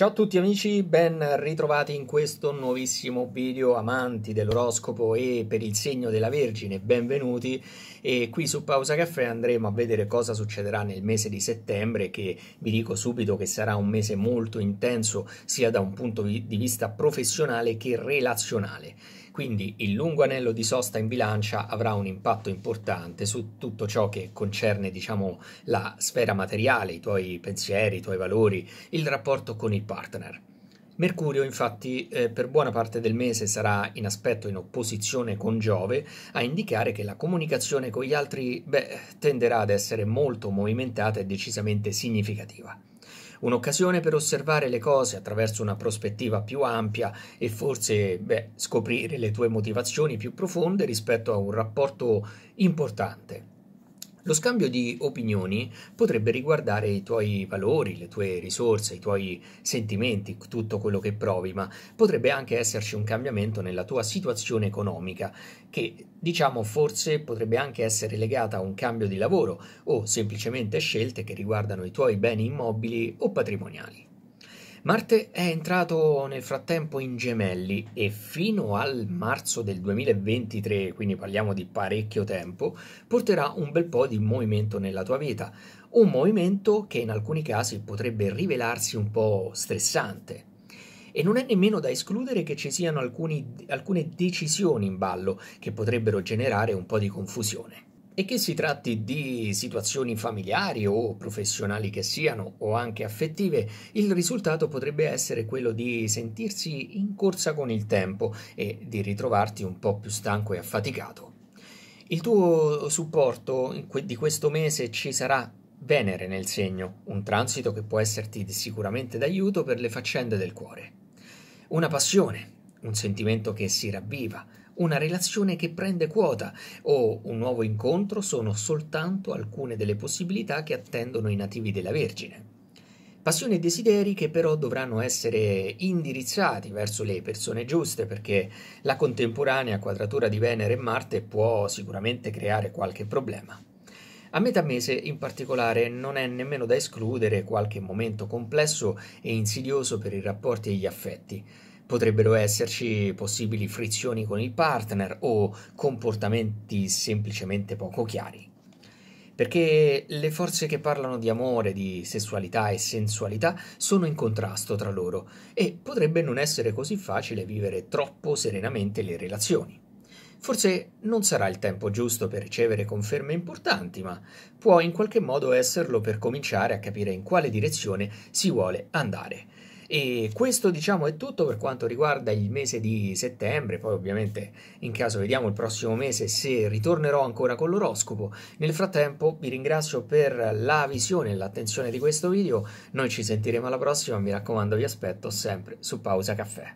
Ciao a tutti amici, ben ritrovati in questo nuovissimo video amanti dell'oroscopo e per il segno della Vergine, benvenuti e qui su Pausa Caffè andremo a vedere cosa succederà nel mese di settembre che vi dico subito che sarà un mese molto intenso sia da un punto di vista professionale che relazionale. Quindi il lungo anello di sosta in bilancia avrà un impatto importante su tutto ciò che concerne, diciamo, la sfera materiale, i tuoi pensieri, i tuoi valori, il rapporto con il partner. Mercurio infatti eh, per buona parte del mese sarà in aspetto in opposizione con Giove a indicare che la comunicazione con gli altri beh, tenderà ad essere molto movimentata e decisamente significativa. Un'occasione per osservare le cose attraverso una prospettiva più ampia e forse beh, scoprire le tue motivazioni più profonde rispetto a un rapporto importante lo scambio di opinioni potrebbe riguardare i tuoi valori, le tue risorse, i tuoi sentimenti, tutto quello che provi, ma potrebbe anche esserci un cambiamento nella tua situazione economica, che diciamo forse potrebbe anche essere legata a un cambio di lavoro o semplicemente scelte che riguardano i tuoi beni immobili o patrimoniali. Marte è entrato nel frattempo in gemelli e fino al marzo del 2023, quindi parliamo di parecchio tempo, porterà un bel po' di movimento nella tua vita, un movimento che in alcuni casi potrebbe rivelarsi un po' stressante. E non è nemmeno da escludere che ci siano alcuni, alcune decisioni in ballo che potrebbero generare un po' di confusione. E che si tratti di situazioni familiari o professionali che siano, o anche affettive, il risultato potrebbe essere quello di sentirsi in corsa con il tempo e di ritrovarti un po' più stanco e affaticato. Il tuo supporto di questo mese ci sarà Venere nel segno, un transito che può esserti sicuramente d'aiuto per le faccende del cuore. Una passione, un sentimento che si ravviva, una relazione che prende quota o un nuovo incontro sono soltanto alcune delle possibilità che attendono i nativi della Vergine. Passioni e desideri che però dovranno essere indirizzati verso le persone giuste perché la contemporanea quadratura di Venere e Marte può sicuramente creare qualche problema. A metà mese in particolare non è nemmeno da escludere qualche momento complesso e insidioso per i rapporti e gli affetti. Potrebbero esserci possibili frizioni con il partner o comportamenti semplicemente poco chiari. Perché le forze che parlano di amore, di sessualità e sensualità sono in contrasto tra loro e potrebbe non essere così facile vivere troppo serenamente le relazioni. Forse non sarà il tempo giusto per ricevere conferme importanti, ma può in qualche modo esserlo per cominciare a capire in quale direzione si vuole andare. E questo diciamo è tutto per quanto riguarda il mese di settembre, poi ovviamente in caso vediamo il prossimo mese se ritornerò ancora con l'oroscopo. Nel frattempo vi ringrazio per la visione e l'attenzione di questo video, noi ci sentiremo alla prossima, mi raccomando vi aspetto sempre su Pausa Caffè.